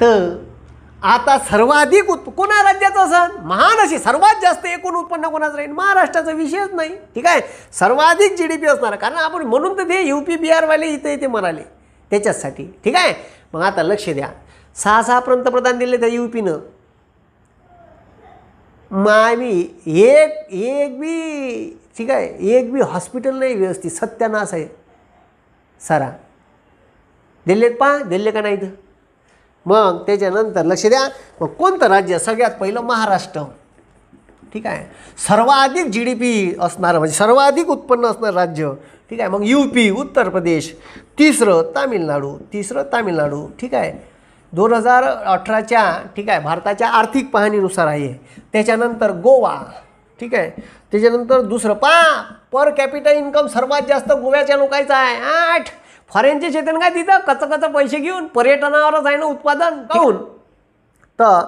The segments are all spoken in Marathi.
तर आता सर्वाधिक उत्प कोणा राज्याचा सण महान अशी सर्वात जास्त एकूण उत्पन्न कोणाचं राहील महाराष्ट्राचा विषयच नाही ठीक आहे सर्वाधिक जी डी पी असणार कारण आपण म्हणून तर ते यू पी बिहारवाले इथे इथे म्हणाले त्याच्याचसाठी ठीक आहे मग आता लक्ष द्या सहा सहा पंतप्रधान दिले त्या यू पीनं मावी एक एक बी ठीक आहे एक बी हॉस्पिटल नाही व्यवस्थित सत्यानाश आहे सारा दिल्लीत पहा दिल्ली का नाही इथं मग त्याच्यानंतर लक्ष द्या मग कोणतं राज्य सगळ्यात पहिलं महाराष्ट्र ठीक आहे सर्वाधिक जी डी पी असणारं म्हणजे सर्वाधिक उत्पन्न असणारं राज्य ठीक आहे मग यू पी उत्तर प्रदेश तिसरं तामिळनाडू तिसरं तामिळनाडू ठीक आहे दोन हजार अठराच्या ठीक आहे भारताच्या आर्थिक पाहणीनुसार आहे त्याच्यानंतर गोवा ठीक आहे त्याच्यानंतर दुसरं पा पर कॅपिटल इन्कम सर्वात जास्त गोव्याच्या लोकांचा आहे आठ फॉरेनचे शेतन काय तिथं कचकच पैसे घेऊन पर्यटनावरच आहे ना उत्पादन हो. घेऊन तर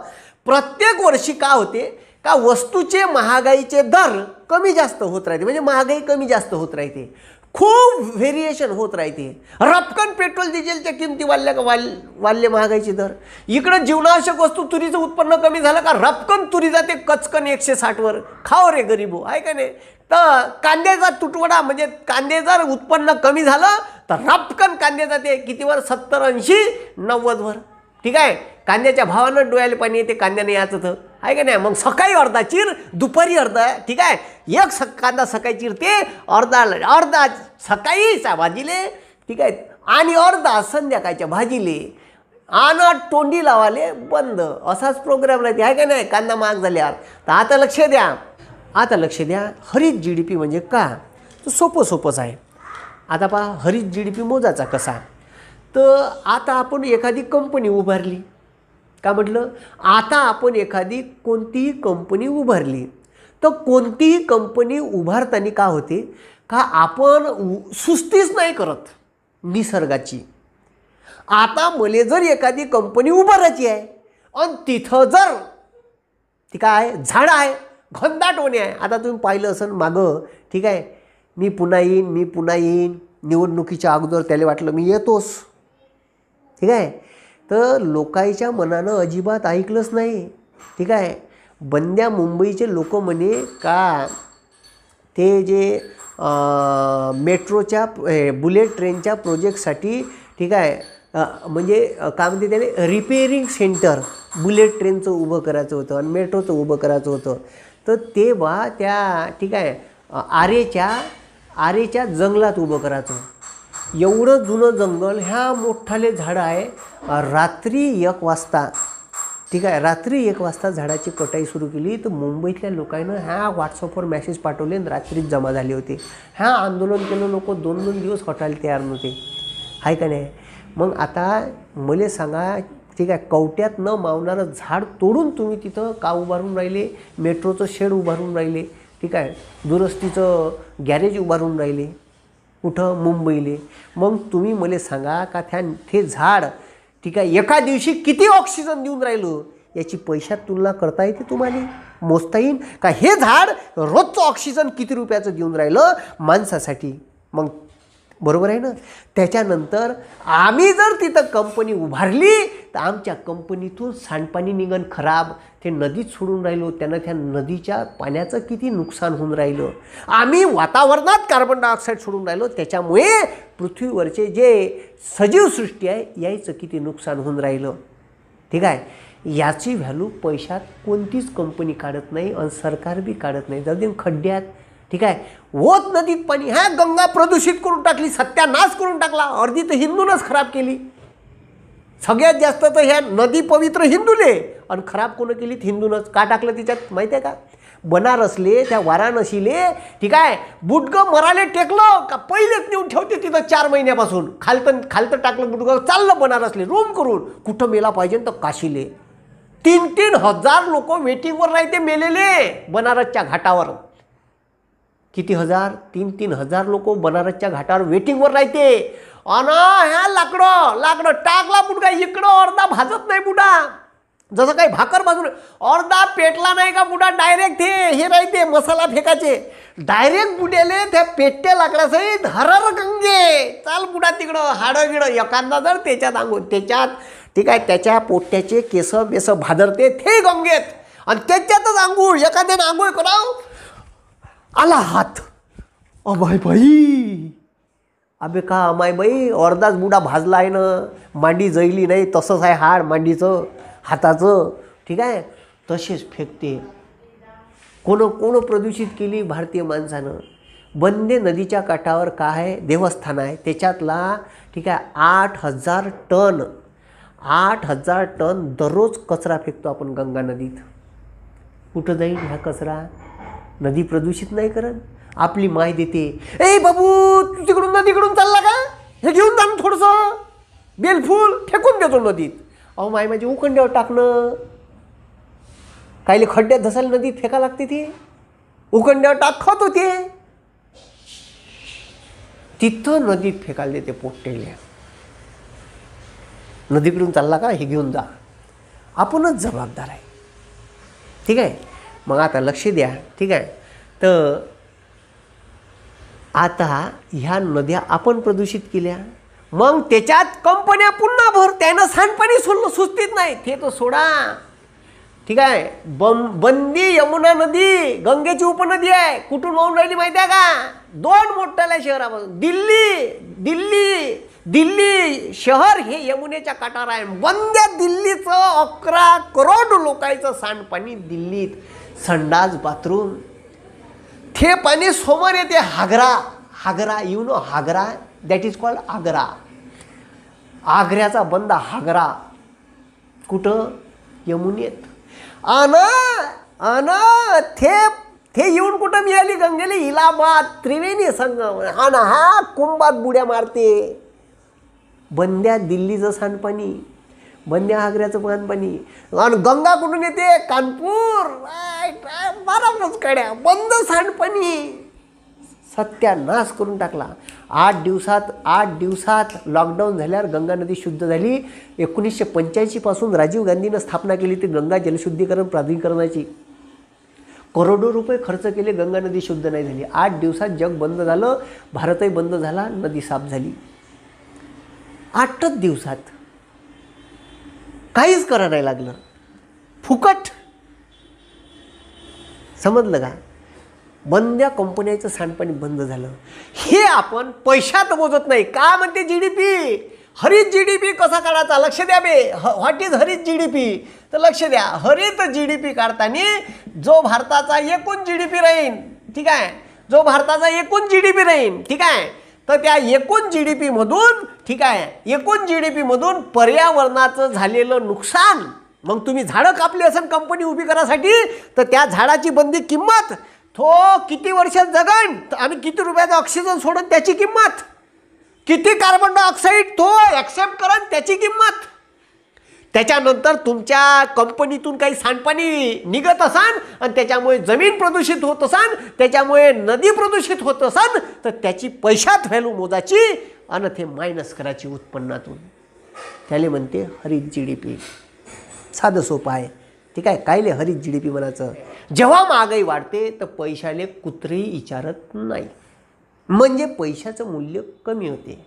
प्रत्येक वर्षी का होते का वस्तूचे महागाईचे दर कमी जास्त होत राहते म्हणजे महागाई कमी जास्त होत राहते खूप व्हेरिएशन होत राहते रपकन पेट्रोल डिझेलच्या किमती वाढल्या का वाल वाढले महागाईचे दर इकडं जीवनावश्यक वस्तू तुरीचं उत्पन्न कमी झालं का रपकन तुरी जाते कचकन एकशे साठवर खाव रे गरीबो आहे का नाही तर कांद्याचा तुटवडा म्हणजे कांदे जर उत्पन्न कमी झालं तर रपकन कांद्याचा जाते कितीवर सत्तर ऐंशी नव्वदवर ठीक आहे कांद्याच्या भावानं डोळ्याला पाणी येते कांद्याने यायचं होतं आहे का नाही मग सकाळी अर्धा चिर दुपारी अर्धा ठीक आहे एक स कांदा सकाळी ते अर्धा अर्धा सकाळीचा भाजीले ठीक आहे आणि अर्धा संध्याकाळच्या भाजीले आणि तोंडी लावाले बंद असाच प्रोग्राम राहते आहे का नाही कांदा महाग झाल्यावर तर आता लक्ष द्या आता लक्ष द्या हरित जी डी पी म्हणजे का सोपं सोपंच आहे आता पहा हरित जी डी पी मोजाचा कसा तर आता आपण एखादी कंपनी उभारली का म्हटलं आता आपण एखादी कोणतीही कंपनी उभारली तर कोणतीही कंपनी उभारताना का होते का आपण सुस्तीच नाही करत निसर्गाची आता मले जर एखादी कंपनी उभारायची आहे आणि तिथं जर ती काय झाडं आहे घनदाट होणे आहे आता तुम्ही पाहिलं असेल मागं ठीक आहे मी पुन्हा येईन मी पुन्हा येईन निवडणुकीच्या अगोदर त्याला वाटलं मी येतोच ठीक आहे तर लोकांच्या मनानं अजिबात ऐकलंच नाही ठीक आहे बंद्या मुंबईचे लोक म्हणे का ते जे मेट्रोच्या बुलेट ट्रेनच्या प्रोजेक्टसाठी ठीक आहे म्हणजे काय म्हणते त्याने रिपेअरिंग सेंटर बुलेट ट्रेनचं उभं करायचं होतं आणि मेट्रोचं उभं करायचं होतं तर तेव्हा त्या ठीक आहे आरेच्या आरेच्या जंगलात उभं करायचं एवढं जुनं जंगल ह्या मोठाले झाडं आहे रात्री एक वाजता ठीक आहे रात्री एक वाजता झाडाची कटाई सुरू केली तर मुंबईतल्या लोकांना ह्या व्हॉट्सअपवर मेसेज पाठवले आणि रात्रीच जमा झाले होते ह्या आंदोलन केलं लोक दोन दोन दिवस हटायला तयार नव्हते आहे का नाही मग आता मले सांगा ठीक आहे कवट्यात न मावणारं झाड तोडून तुम्ही तिथं का उभारून राहिले मेट्रोचं शेड उभारून राहिले ठीक आहे दुरुस्तीचं गॅरेज उभारून राहिले कुठं मुंबईले मग तुम्ही मला सांगा का त्या ते झाड ठीक आहे एका दिवशी किती ऑक्सिजन देऊन राहिलं याची पैशात तुलना करता येते तुम्हाला मोजता येईल का हे झाड रोजचं ऑक्सिजन किती रुपयाचं देऊन राहिलं माणसासाठी मग बरोबर आहे ना त्याच्यानंतर आम्ही जर तिथं कंपनी उभारली तर आमच्या कंपनीतून सांडपाणी निघण खराब ते नदीत सोडून राहिलो त्यांना त्या नदीच्या पाण्याचं किती नुकसान होऊन राहिलं आम्ही वातावरणात कार्बन डायऑक्साईड सोडून राहिलो त्याच्यामुळे पृथ्वीवरचे जे सजीव सृष्टी आहे यायचं किती नुकसान होऊन राहिलं ठीक आहे याची व्हॅल्यू पैशात कोणतीच कंपनी काढत नाही आणि सरकार बी काढत नाही जाऊ खड्ड्यात ठीक आहे होत नदीत पाणी हा गंगा प्रदूषित करून टाकली सत्यानाश करून टाकला अर्धी तर हिंदूनच खराब केली सगळ्यात जास्त तर ह्या नदी पवित्र हिंदूने आणि खराब कोणं केली हिंदूनच का टाकलं तिच्यात माहिती आहे का बनारसले त्या वाराणसीले ठीक आहे बुटगं मराले टेकलं का पहिलेच नेऊन ठेवते तिथं चार महिन्यापासून खालतं खालतं टाकलं बुटगं चाललं बनारसले रूम करून कुठं मेला पाहिजे तर काशीले तीन तीन हजार लोक वेटिंगवर राहते मेलेले बनारसच्या घाटावर किती हजार तीन तीन हजार लोक बनारसच्या घाटावर वेटिंगवर राहते अना ह्या लाकडं लाकडं टाकला बुडका इकडं अर्धा भाजत नाही बुडा जसं काही भाकर बाजू अर्धा पेटला नाही का बुडा डायरेक्ट हे हे राहते मसाला फेकाचे डायरेक्ट बुडेले त्या लाकडा सहित हरर गंगे चाल बुडा तिकडं हाडं गिडं एखादा जर त्याच्यात आंघोळ त्याच्यात ठीक आहे त्याच्या पोट्याचे केस बेस भादरते ते गंगेत आणि त्याच्यातच आंघोळ एखाद्याने आंघोळ करावं आला हात अमाय बाई अबे का अमाय बाई अर्धाच बुडा भाजला आहे ना मांडी जैली नाही तसंच आहे हाड मांडीचं हाताचं ठीक आहे तसेच फेकते कोण कोण प्रदूषित केली भारतीय माणसानं बंदे नदीच्या काठावर काय आहे देवस्थान आहे त्याच्यातला ठीक आहे आठ हजार टन आठ हजार टन दररोज कचरा फेकतो आपण गंगा नदीत कुठं जाईल हा कचरा नदी प्रदूषित नाही करत आपली माय देते ए बाबू तू तिकडून नदीकडून चालला का हे घेऊन जा थोडंसं बेलफूल फेकून देतो नदीत अहो माय माझी उखंड्यावर टाकणं काहीले खड्ड्यात धसायला नदीत फेका लागते ते उखंड्यावर खात होते तिथं नदीत फेकायला देते पोट्टेल्या नदीकडून चालला का हे घेऊन जा आपणच जबाबदार आहे ठीक आहे मग आता लक्ष द्या ठीक आहे तर आता ह्या नद्या आपण प्रदूषित केल्या मग त्याच्यात कंपन्या पुन्हा भर त्यानं सांडपाणी सोडलं सुस्तीत नाही ते तो सोडा ठीक आहे बम बंदी यमुना नदी गंगेची उपनदी आहे कुठून वाहून राहिली माहिती आहे का दोन मोठ्या शहरापासून दिल्ली दिल्ली दिल्ली शहर हे यमुनेच्या काठावर आहे वंदे दिल्लीचं अकरा करोड लोकांचं सांडपाणी दिल्लीत संडास बाथरूम थे पाणी समोर येते हागरा हागरा यु नो हागरा दॅट इज कॉल्ड आग्रा आग्र्याचा बंद हागरा कुठं यमुनेत आना आना थे हे येऊन कुठं मिळाली गंगेली इलाहाबाद त्रिवेणी संगम आणि हा कुंभात बुड्या मारते बंद्या दिल्लीचं सांडपाणी बंद्या आग्र्याचं पानपाणी आणि गंगा कुठून येते कानपूर बारामच कड्या बंद सांडपाणी सत्यानाश करून टाकला आठ दिवसात आठ दिवसात लॉकडाऊन झाल्यावर गंगा नदी शुद्ध झाली एकोणीसशे पंच्याऐंशीपासून राजीव गांधीनं स्थापना केली ती गंगा जलशुद्धीकरण प्राधिकरणाची करोडो रुपये खर्च केले गंगा नदी शुद्ध नाही झाली आठ दिवसात जग बंद झालं भारतही बंद झाला नदी साफ झाली आठच दिवसात काहीच करा नाही लागलं फुकट समजलं का बंद्या कंपन्याचं सांडपाणी बंद झालं हे आपण पैशात मोजत नाही का म्हणते जी डी पी हरित जी डी पी कसा काढायचा लक्ष द्या बे व्हॉट इज हरित जी डी पी तर लक्ष द्या हरित जी डी पी काढताना जो भारताचा एकूण जी डी पी राहीन ठीक आहे जो भारताचा एकूण जी डी पी राहीन ठीक आहे तर त्या एकूण जी डी पीमधून ठीक आहे एकूण जी डी पीमधून पर्यावरणाचं झालेलं नुकसान मग तुम्ही झाडं कापली असेल कंपनी उभी करासाठी तर त्या झाडाची बंदी किंमत थो किती वर्षात जगण आणि आम्ही किती रुपयाचं ऑक्सिजन सोडून त्याची किंमत किती कार्बन डायऑक्साईड तो ॲक्सेप्ट करन त्याची किंमत त्याच्यानंतर तुमच्या कंपनीतून काही सांडपाणी निघत असान आणि त्याच्यामुळे जमीन प्रदूषित होत असान त्याच्यामुळे नदी प्रदूषित होत असाल तर त्याची पैशात व्हॅल्यू मोजाची आणि ते मायनस करायची उत्पन्नातून त्याला म्हणते हरित जी डी पी साधं सोपं आहे ठीक आहे कायले हरित जी डी पी म्हणायचं जेव्हा महागाई वाढते तर पैशाले कुत्रेही विचारत नाही म्हणजे पैशाचं मूल्य कमी होते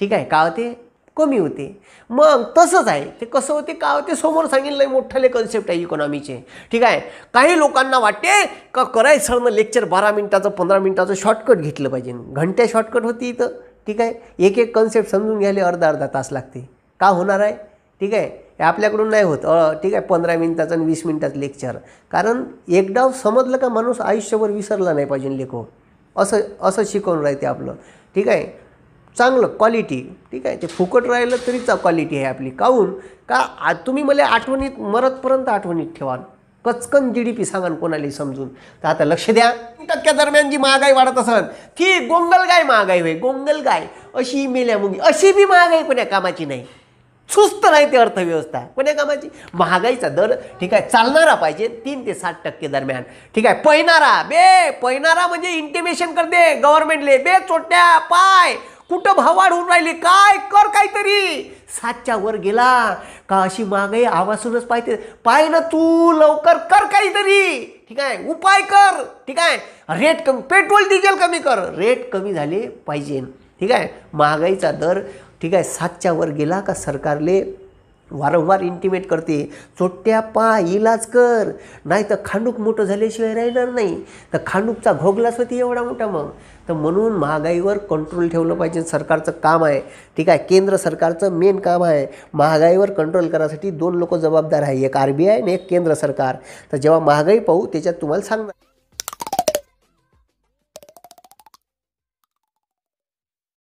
ठीक आहे का होते कमी होते मग तसंच आहे ते कसं होते का होते समोर सांगितलं मोठ्याले कन्सेप्ट आहे इकॉनॉमीचे ठीक आहे काही लोकांना वाटते का करायचं सरनं लेक्चर बारा मिनिटाचं पंधरा मिनिटाचं शॉर्टकट घेतलं पाहिजे घंट्या शॉर्टकट होती इथं ठीक आहे एक एक कन्सेप्ट समजून घ्यायला अर्धा अर्धा तास लागते का होणार आहे ठीक आहे हे आपल्याकडून नाही होत ठीक आहे पंधरा मिनिटाचं आणि वीस मिनिटाचं लेक्चर कारण एकदा समजलं का माणूस आयुष्यभर विसरला नाही पाहिजे लेखो असं असं शिकवून राहते आपलं ठीक आहे चांगलं क्वालिटी ठीक आहे ते फुकट राहिलं चा क्वालिटी आहे आपली काहून का तुम्ही मला आठवणीत मरतपर्यंत आठवणीत ठेवाल कचकन जी डी पी सांगा कोणालाही समजून तर आता लक्ष द्या टक्क्या दरम्यान जी महागाई वाढत की ती गोंगलगाय महागाई होय गोंगलगाय अशी मेल्या मुगी अशी बी महागाई कोण्या कामाची नाही सुस्त नाही ती अर्थव्यवस्था कोण्या कामाची महागाईचा दर ठीक आहे चालणारा पाहिजे तीन ते सात टक्के दरम्यान ठीक आहे पैनारा बे पैनारा म्हणजे इंटिमेशन करते गव्हर्नमेंटले बे चोट्या पाय कुठं भावाड होऊन राहिले काय कर काहीतरी सातच्या वर गेला का अशी मागे आवाजूनच पाहिजे पाय ना तू लवकर कर काहीतरी ठीक आहे उपाय कर ठीक आहे रेट कमी पेट्रोल डिझेल कमी कर रेट कमी झाले पाहिजे ठीक आहे महागाईचा दर ठीक आहे सातच्या वर गेला का सरकारले वारंवार इंटिमेट करते चोट्या पा इलाज कर नाही तर खांडूक मोठं झाल्याशिवाय राहणार नाही तर खांडूकचा घोगलाच होती एवढा मोठा मग तर म्हणून महागाईवर कंट्रोल ठेवलं पाहिजे सरकारचं काम आहे ठीक आहे केंद्र सरकारचं मेन काम आहे महागाईवर कंट्रोल करायसाठी दोन लोक जबाबदार आहे एक आर बी आय आणि एक केंद्र सरकार तर जेव्हा महागाई पाहू त्याच्यात तुम्हाला सांगणार